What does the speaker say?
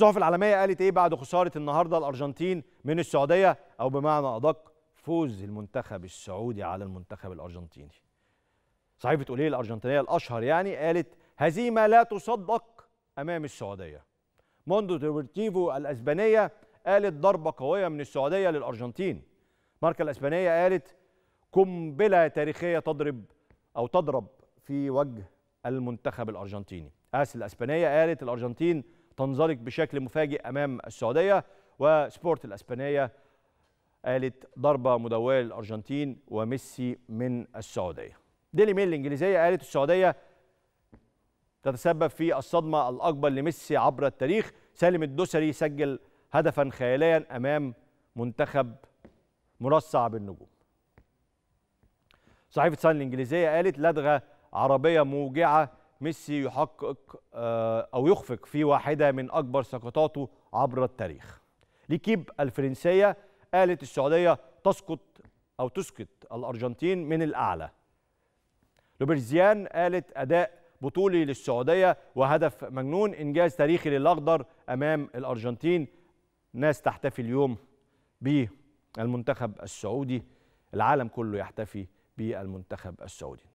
الصحف العالميه قالت ايه بعد خساره النهارده الارجنتين من السعوديه او بمعنى ادق فوز المنتخب السعودي على المنتخب الارجنتيني صحيفه اوليه إيه الارجنتينيه الاشهر يعني قالت هزيمه لا تصدق امام السعوديه موندو ديبورتيفو الاسبانيه قالت ضربه قويه من السعوديه للارجنتين ماركا الاسبانيه قالت قنبله تاريخيه تضرب او تضرب في وجه المنتخب الارجنتيني اس الاسبانيه قالت الارجنتين تنزلق بشكل مفاجئ أمام السعودية وسبورت الأسبانية قالت ضربة مدوية للأرجنتين وميسي من السعودية ديلي ميل الإنجليزية قالت السعودية تتسبب في الصدمة الأكبر لميسي عبر التاريخ سالم الدوسري سجل هدفا خياليا أمام منتخب مرصع بالنجوم صحيفة سان الإنجليزية قالت لدغة عربية موجعة ميسي يحقق آه، او يخفق في واحده من اكبر سقطاته عبر التاريخ. ليكيب الفرنسيه قالت السعوديه تسقط او تسقط الارجنتين من الاعلى. لوبرزيان قالت اداء بطولي للسعوديه وهدف مجنون انجاز تاريخي للاخضر امام الارجنتين ناس تحتفي اليوم بالمنتخب السعودي العالم كله يحتفي بالمنتخب السعودي